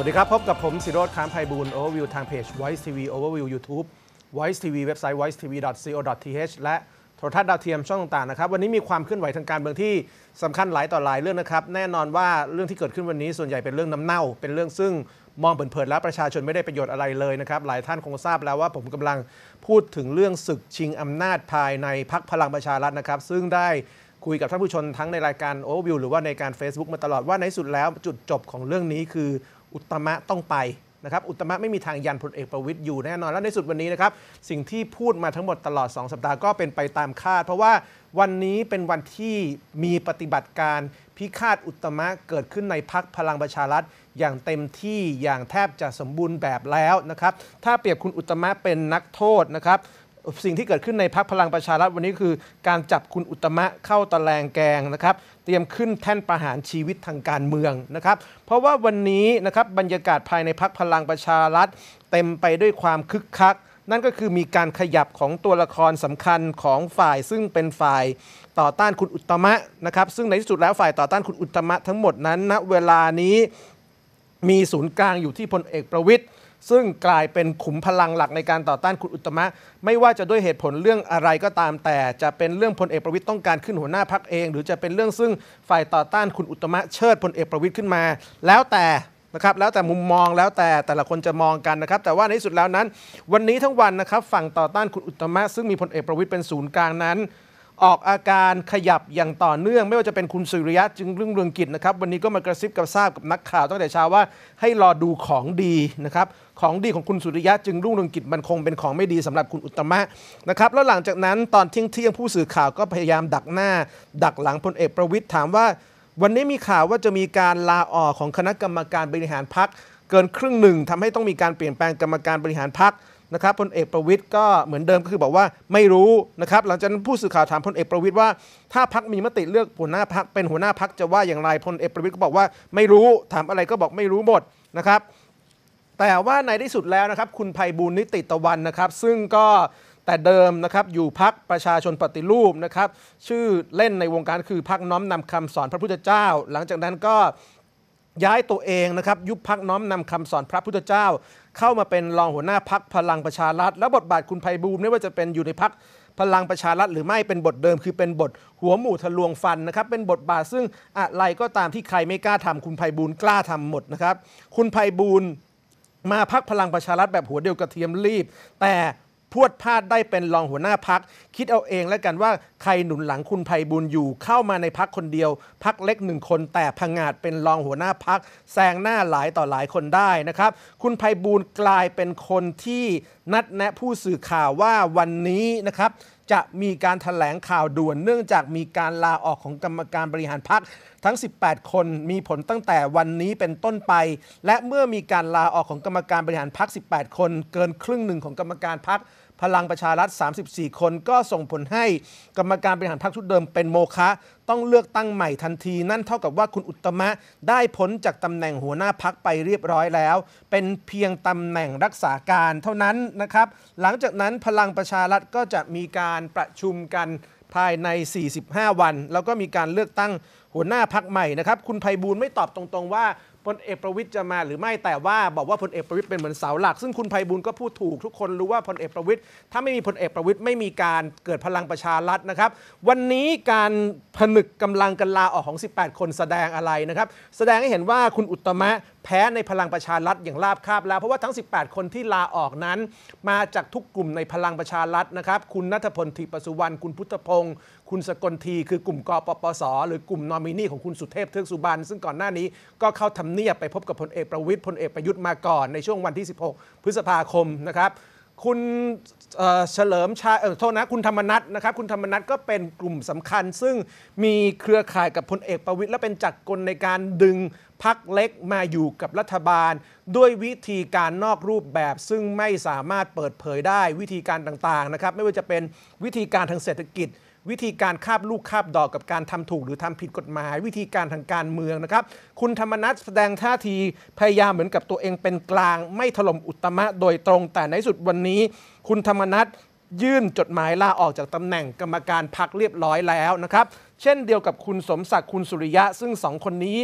วัสดีครับ พบกับผมสิโรธค้ามไพบูลโอเวอร์วิวทางเพจ Voice TV Overview YouTube Voice TV เว็บไซต์ voice tv co th และโทรทัศน์ดาวเทียมช่องต่างๆนะครับ วันนี้มีความเคลื่อนไหวทางการเมืองที่สำคัญหลายต่อหลายเรื่องนะครับ แน่นอนว่าเรื่องที่เกิดขึ้นวันนี้ส่วนใหญ่เป็นเรื่องน้ำเน่า เป็นเรื่องซึ่งมองเผินๆแล้วประชาชนไม่ได้ประโยชน์อะไรเลยนะครับหลายท่านคงทราบแล้วว่าผมกำลังพูดถึงเรื่องศึกชิงอำนาจภายในพักพลังประชารัฐนะครับ ซึ่งได้คุยกับท่านผู้ชมทั้งในรายการโอเวอร์วิวหรือว่าในการ Facebook มาตลอดว่าในสุดแล้วจุดจบของเรื่องนี้คืออุตมะต้องไปนะครับ อุตมะไม่มีทางยันพลเอกประวิทย์อยู่แน่นอน แล้วในสุดวันนี้นะครับสิ่งที่พูดมาทั้งหมดตลอด 2 สัปดาห์ก็เป็นไปตามคาดเพราะว่าวันนี้เป็นวันที่มีปฏิบัติการพิฆาตอุตมะเกิดขึ้นในพักพลังประชารัฐอย่างเต็มที่อย่างแทบจะสมบูรณ์แบบแล้วนะครับ ถ้าเปรียบคุณอุตมะเป็นนักโทษนะครับสิ่งที่เกิดขึ้นในพักพลังประชารัฐวันนี้คือการจับคุณอุตมะเข้าตะแลงแกงนะครับเตรียมขึ้นแท่นประหารชีวิตทางการเมืองนะครับเพราะว่าวันนี้นะครับบรรยากาศภายในพักพลังประชารัฐ เต็มไปด้วยความคึกคัก นั่นก็คือมีการขยับของตัวละครสำคัญของฝ่าย ซึ่งเป็นฝ่ายต่อต้านคุณอุตมะนะครับซึ่งในที่สุดแล้วฝ่ายต่อต้านคุณอุตมะทั้งหมดนั้นณนะเวลานี้มีศูนย์กลางอยู่ที่พลเอกประวิทย์ซึ่งกลายเป็นขุมพลังหลักในการต่อต้านคุณอุตมะไม่ว่าจะด้วยเหตุผลเรื่องอะไรก็ตามแต่จะเป็นเรื่องพลเอกประวิตยต้องการขึ้นหัวหน้าพักเอง หรือจะเป็นเรื่องซึ่งฝ่ายต่อต้านคุณอุตมะเชิดพลเอกประวิตยขึ้นมา แล้วแต่นะครับแล้วแต่มุมมองแล้วแต่แต่ละคนจะมองกันนะครับ แต่ว่าในที่สุดแล้วนั้น วันนี้ทั้งวันนะครับ ฝั่งต่อต้านคุณอุตมะซึ่งมีพลเอกประวิตยเป็นศูนย์กลางนั้นออกอาการขยับอย่างต่อเนื่องไม่ว่าจะเป็นคุณสุริยะจึงรุ่งเรืองกิจนะครับวันนี้ก็มากระซิบกับทราบกับนักข่าวตั้งแต่เช้าว่าให้รอดูของดีนะครับของดีของคุณสุริยะจึงรุ่งเรืองกิจมันคงเป็นของไม่ดีสำหรับคุณอุตมะนะครับแล้วหลังจากนั้นตอนเที่ยงเที่ยงผู้สื่อข่าวก็พยายามดักหน้า ดักหลังพลเอกประวิทย์ถามว่าวันนี้มีข่าวว่าจะมีการลาออกของคณะกรรมการบริหารพักเกินครึ่งหนึ่งทำให้ต้องมีการเปลี่ยนแปลงกรรมการบริหารพักนะครับพลเอกประวิทย์ก็เหมือนเดิมก็คือบอกว่าไม่รู้นะครับ หลังจากนั้นผู้สื่อข่าวถามพลเอกประวิทย์ว่าถ้าพักมีมติเลือกหัวหน้าพักเป็นหัวหน้าพักจะว่าอย่างไรพลเอกประวิทย์ก็บอกว่าไม่รู้ถามอะไรก็บอกไม่รู้หมดนะครับ แต่ว่าในที่สุดแล้วนะครับ คุณภัยบุญนิติตะวันนะครับ ซึ่งก็แต่เดิมนะครับอยู่พักประชาชนปฏิรูปนะครับชื่อเล่นในวงการคือพักน้อมนำคำสอนพระพุทธเจ้า หลังจากนั้นก็ย้ายตัวเองนะครับยุบพักน้อมนำคำสอนพระพุทธเจ้า เข้ามาเป็นรองหัวหน้าพักพลังประชารัฐแล้วบทบาทคุณไพบูลไม่ว่าจะเป็นอยู่ในพักพลังประชารัฐหรือไม่เป็นบทเดิมคือเป็นบทหัวหมู่ทะลวงฟันนะครับเป็นบทบาทซึ่งอะไรก็ตามที่ใครไม่กล้าทำคุณไพบูลกล้าทำหมดนะครับ คุณไพบูลมาพักพลังประชารัฐแบบหัวเดียวกระเทียมรีบ แต่พวดพลาดได้เป็นรองหัวหน้าพักคิดเอาเองแล้วกันว่าใครหนุนหลังคุณภัยบุญอยู่เข้ามาในพักคนเดียว พักเล็กหนึ่งคน แต่พังาดเป็นรองหัวหน้าพักแซงหน้าหลายต่อหลายคนได้นะครับ คุณภัยบุญกลายเป็นคนที่นัดแนะผู้สื่อข่าวว่าวันนี้นะครับจะมีการถแถลงข่าวด่วนเนื่องจากมีการลาออกของกรรมการบริหารพักทั้ง 18 คนมีผลตั้งแต่วันนี้เป็นต้นไป และเมื่อมีการลาออกของกรรมการบริหารพัก 18 คน เกินครึ่งหนึ่งของกรรมการพักพลังประชารัฐ34 คนก็ส่งผลให้กรรมการบริหารพรรคชุดเดิมเป็นโมฆะต้องเลือกตั้งใหม่ทันที นั่นเท่ากับว่าคุณอุตมะได้พ้นจากตำแหน่งหัวหน้าพักไปเรียบร้อยแล้ว เป็นเพียงตำแหน่งรักษาการเท่านั้นนะครับ หลังจากนั้นพลังประชารัฐก็จะมีการประชุมกันภายใน 45 วัน แล้วก็มีการเลือกตั้งหัวหน้าพักใหม่นะครับคุณไพบูลไม่ตอบตรงๆว่าพลเอกประวิทย์จะมาหรือไม่แต่ว่าบอกว่าพลเอกประวิทย์เป็นเหมือนเสาหลัก ซึ่งคุณไพบุญก็พูดถูกทุกคนรู้ว่าพลเอกประวิทย์ถ้าไม่มีพลเอกประวิทย์ไม่มีการเกิดพลังประชารัฐนะครับ วันนี้การผนึกกำลังกันลาออกของ 18 คนแสดงอะไรนะครับแสดงให้เห็นว่าคุณอุตมะแพ้ในพลังประชารัฐอย่างราบคาบแล้ว เพราะว่าทั้ง 18 คนที่ลาออกนั้น มาจากทุกกลุ่มในพลังประชารัฐนะครับ คุณนัทพลทีปสุวรรณคุณพุทธพงศ์คุณสกลทีคือกลุ่มกปปสหรือกลุ่มนอมินีของคุณสุเทพเทือกสุบรรณซึ่งก่อนหน้านี้ก็เข้าทำนีอย่าไปพบกับพลเอกประวิทย์พลเอกประยุทธ์มาก่อนในช่วงวันที่ 16 พฤษภาคมนะครับ คุณเฉลิมชาเออโทษนะคุณธรรมนัทนะครับ คุณธรรมนัทก็เป็นกลุ่มสำคัญ ซึ่งมีเครือข่ายกับพลเอกประวิทย์และเป็นจักรกลในการดึงพักเล็กมาอยู่กับรัฐบาล ด้วยวิธีการนอกรูปแบบซึ่งไม่สามารถเปิดเผยได้วิธีการต่างๆนะครับไม่ว่าจะเป็นวิธีการทางเศรษฐกิจวิธีการคาบลูก คาบดอกกับการทำถูกหรือทำผิดกฎหมาย วิธีการทางการเมืองนะครับ คุณธรรมนัฐแสดงท่าทีพยายามเหมือนกับตัวเองเป็นกลางไม่ถล่มอุตมะโดยตรงแต่ในสุดวันนี้ คุณธรรมนัฐยื่นจดหมายลาออกจากตำแหน่งกรรมการพักเรียบร้อยแล้วนะครับเช่นเดียวกับคุณสมศักดิ์คุณสุริยะซึ่งสองคนนี้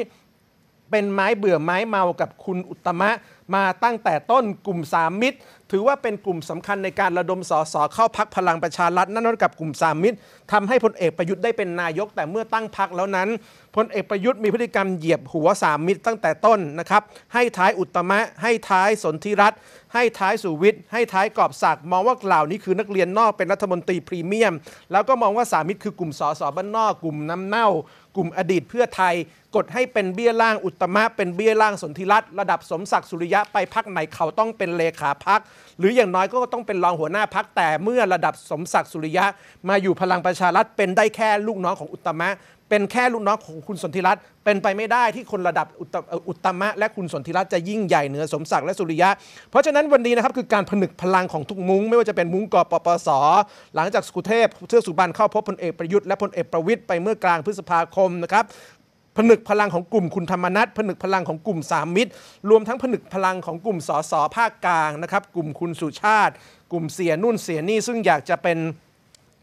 เป็นไม้เบื่อไม้เมากับคุณอุตมะ มาตั้งแต่ต้นกลุ่มสามมิตรถือว่าเป็นกลุ่มสำคัญในการระดมสสเข้าพักพลังประชารัฐนั่น่กับกลุ่มสามมิตร ทำให้พลเอกประยุทธ์ได้เป็นนายกแต่เมื่อตั้งพักแล้วนั้นพลเอกประยุทธ์มีพฤติกรรมเหยียบหัวสามมิตร ตั้งแต่ต้นนะครับให้ท้ายอุตมะ ให้ท้ายสนธิรัตน์ให้ท้ายสุวิทย์ ให้ท้ายกอบศักดิ์มองว่าเหล่านี้คือนักเรียนนอกเป็นรัฐมนตรีพรีเมียม แล้วก็มองว่าสามมิตรคือกลุ่มสสบ้านนอก กลุ่มน้ำเน่ากลุ่มอดีตเพื่อไทย กดให้เป็นเบี้ยล่างอุตมะ เป็นเบี้ยล่างสนธิรัตน์ระดับสมศักดิ์สุริยะไปพักไหนเขาต้องเป็นเลขาพักหรืออย่างน้อยก็ต้องเป็นรองหัวหน้าพักแต่เมื่อระดับสมศักดิ์สุริยะ มาอยู่พลังประชารัฐ เป็นได้แค่ลูกน้องของอุตมะเป็นแค่ลูกน้องของคุณสนธิรัตน์เป็นไปไม่ได้ที่คนระดับอุตมะ และคุณสนธิรัตน์จะยิ่งใหญ่เหนือสมศักดิ์และสุริยะ เพราะฉะนั้นวันนี้นะครับ คือการผนึกพลังของทุกมุ้ง ไม่ว่าจะเป็นมุ้งกปปสหลังจากสุเทพเชือสุบันเข้าพบพลเอกประยุทธ์และพลเอกประวิตยไปเมื่อกลางพฤษภาคมนะครับผนึกพลังของกลุ่มคุณธรรมนัฐผนึกพลังของกลุ่มสามมิตร รวมทั้งผนึกพลังของกลุ่มสสภาคกลางนะครับกลุ่มคุณสุชาติ กลุ่มเสียนุ่นเสียนี่ซึ่งอยากจะเป็น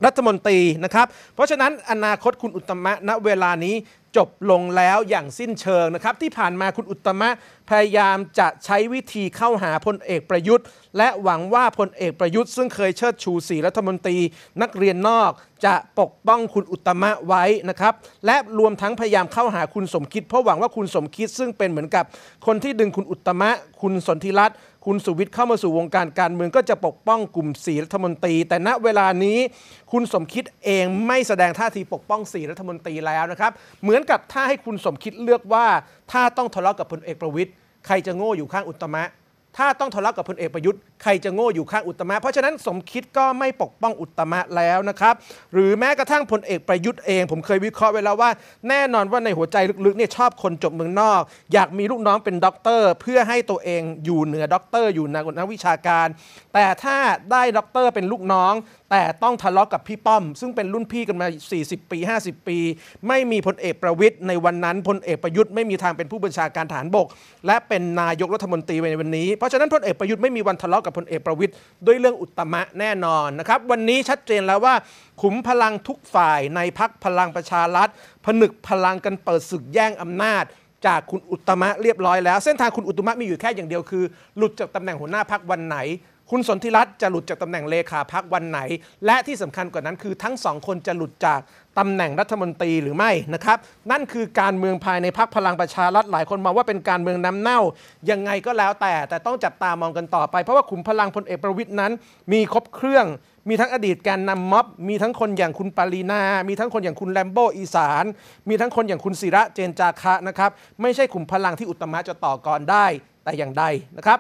รัฐมนตรีนะครับ เพราะฉะนั้นอนาคตคุณอุตมะณเวลานี้จบลงแล้วอย่างสิ้นเชิงนะครับที่ผ่านมาคุณอุตมะพยายามจะใช้วิธีเข้าหาพลเอกประยุทธ์ และหวังว่าพลเอกประยุทธ์ซึ่งเคยเชิดชูสีรัฐมนตรีนักเรียนนอก จะปกป้องคุณอุตมะไว้นะครับและรวมทั้งพยายามเข้าหาคุณสมคิดเพราะหวังว่าคุณสมคิดซึ่งเป็นเหมือนกับ คนที่ดึงคุณอุตมะคุณสนธิรัตน์คุณสุวิทย์เข้ามาสู่วงการการเมืองก็จะปกป้องกลุ่มสีรัฐมนตรี แต่ณเวลานี้ คุณสมคิดเองไม่แสดงท่าทีปกป้องสีรัฐมนตรีแล้วนะครับเหมือนกับถ้าให้คุณสมคิดเลือกว่าถ้าต้องทะเลาะกับพลเอกประวิทย์ใครจะโง่อยู่ข้างอุตมะถ้าต้องทะเลาะกับพลเอกประยุทธ์ใครจะโง่อยู่ข้างอุตมะ เพราะฉะนั้นสมคิดก็ไม่ปกป้องอุตมะแล้วนะครับ หรือแม้กระทั่งพลเอกประยุทธ์เอง ผมเคยวิเคราะห์ไว้แล้วว่าแน่นอนว่าในหัวใจลึกๆเนี่ยชอบคนจบเมืองนอก อยากมีลูกน้องเป็นด็อกเตอร์เพื่อให้ตัวเองอยู่เหนือด็อกเตอร์อยู่นักวิชาการ แต่ถ้าได้ด็อกเตอร์เป็นลูกน้อง แต่ต้องทะเลาะกกับพี่ป้อมซึ่งเป็นรุ่นพี่กันมา 40 ปี 50 ปี ไม่มีพลเอกประวิทย์ในวันนั้นพลเอกประยุทธ์ไม่มีทางเป็นผู้บัญชาการฐานบก และเป็นนายกรัฐมนตรีในวันนี้ เพราะฉะนั้นพลเอกประยุทธ์ไม่มีวันทะเลาะกับับพลเอกประวิทย์ด้วยเรื่องอุตมะแน่นอนนะครับ วันนี้ชัดเจนแล้วว่าขุมพลังทุกฝ่ายในพักพลังประชารัฐ ผนึกพลังกันเปิดศึกแย่งอำนาจจากคุณอุตมะเรียบร้อยแล้ว เส้นทางคุณอุตมะมีอยู่แค่อย่างเดียวคือ หลุดจากตำแหน่งหัวหน้าพักวันไหนคุณสนธิรัตน์จะหลุดจากตำแหน่งเลขาพักวันไหน และที่สำคัญกว่านั้น คือทั้งสองคนจะหลุดจากตำแหน่งรัฐมนตรีหรือไม่นะครับนั่นคือการเมืองภายในพักพลังประชารัฐหลายคนมองว่าเป็นการเมืองน้ำเน่ายังไงก็แล้วแต่ แต่ต้องจับตามองกันต่อไปเพราะว่าขุมพลังพลเอกประวิทย์นั้น มีครบเครื่อง มีทั้งอดีตแกนนำม็อบมีทั้งคนอย่างคุณปารีนามีทั้งคนอย่างคุณแลมโบอีสาน มีทั้งคนอย่างคุณศิระเจนจาคะนะครับไม่ใช่ขุมพลังที่อุตมะจะต่อกรได้แต่อย่างใดนะครับ